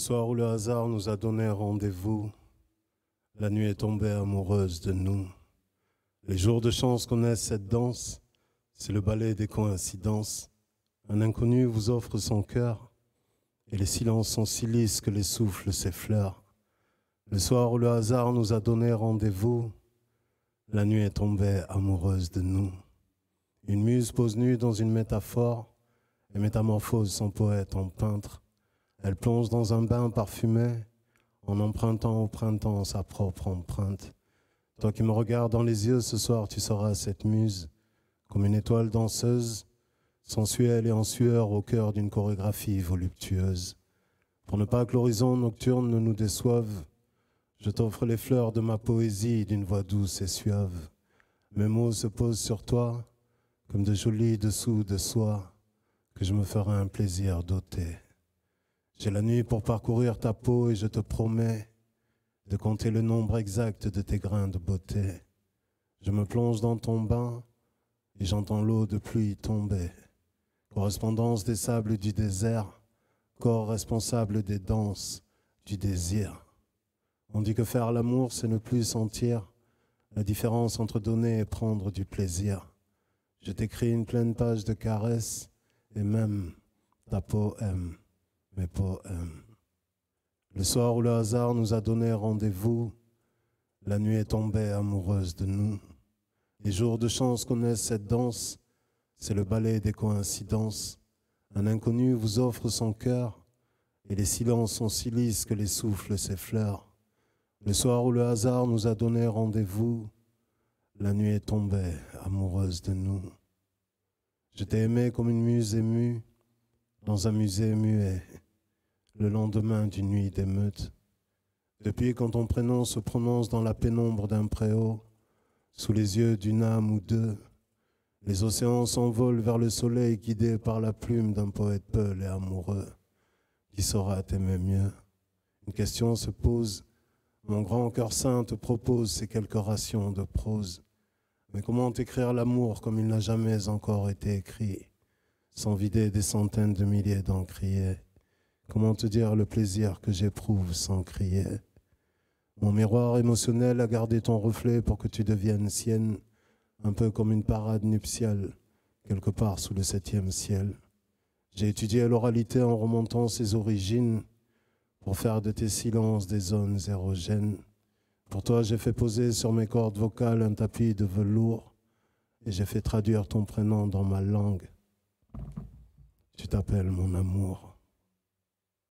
soir où le hasard nous a donné rendez-vous, la nuit est tombée amoureuse de nous. Les jours de chance connaissent cette danse, c'est le ballet des coïncidences. Un inconnu vous offre son cœur, et les silences sont si lisses que les souffles s'effleurent. Le soir où le hasard nous a donné rendez-vous, la nuit est tombée amoureuse de nous. Une muse pose nue dans une métaphore, et métamorphose son poète en peintre. Elle plonge dans un bain parfumé en empruntant au printemps sa propre empreinte. Toi qui me regardes dans les yeux ce soir, tu seras cette muse, comme une étoile danseuse, sensuelle et en sueur au cœur d'une chorégraphie voluptueuse. Pour ne pas que l'horizon nocturne ne nous déçoive, je t'offre les fleurs de ma poésie d'une voix douce et suave. Mes mots se posent sur toi comme de jolis dessous de soie que je me ferai un plaisir d'ôter. J'ai la nuit pour parcourir ta peau et je te promets de compter le nombre exact de tes grains de beauté. Je me plonge dans ton bain et j'entends l'eau de pluie tomber. Correspondance des sables du désert, corps responsable des danses du désir. On dit que faire l'amour, c'est ne plus sentir la différence entre donner et prendre du plaisir. Je t'écris une pleine page de caresses et même ta peau le soir où le hasard nous a donné rendez-vous, la nuit est tombée amoureuse de nous. Les jours de chance connaissent cette danse, c'est le ballet des coïncidences. Un inconnu vous offre son cœur, et les silences sont si lisses que les souffles s'effleurent. Le soir où le hasard nous a donné rendez-vous, la nuit est tombée amoureuse de nous. Je t'ai aimé comme une muse émue dans un musée muet le lendemain d'une nuit d'émeute. Depuis, quand ton prénom se prononce dans la pénombre d'un préau, sous les yeux d'une âme ou deux, les océans s'envolent vers le soleil guidés par la plume d'un poète peul et amoureux qui saura t'aimer mieux. Une question se pose, mon grand cœur saint te propose ces quelques rations de prose. Mais comment écrire l'amour comme il n'a jamais encore été écrit, sans vider des centaines de milliers d'encriers Comment te dire le plaisir que j'éprouve sans crier Mon miroir émotionnel a gardé ton reflet pour que tu deviennes sienne, un peu comme une parade nuptiale, quelque part sous le septième ciel. J'ai étudié l'oralité en remontant ses origines pour faire de tes silences des zones érogènes. Pour toi, j'ai fait poser sur mes cordes vocales un tapis de velours et j'ai fait traduire ton prénom dans ma langue. Tu t'appelles mon amour.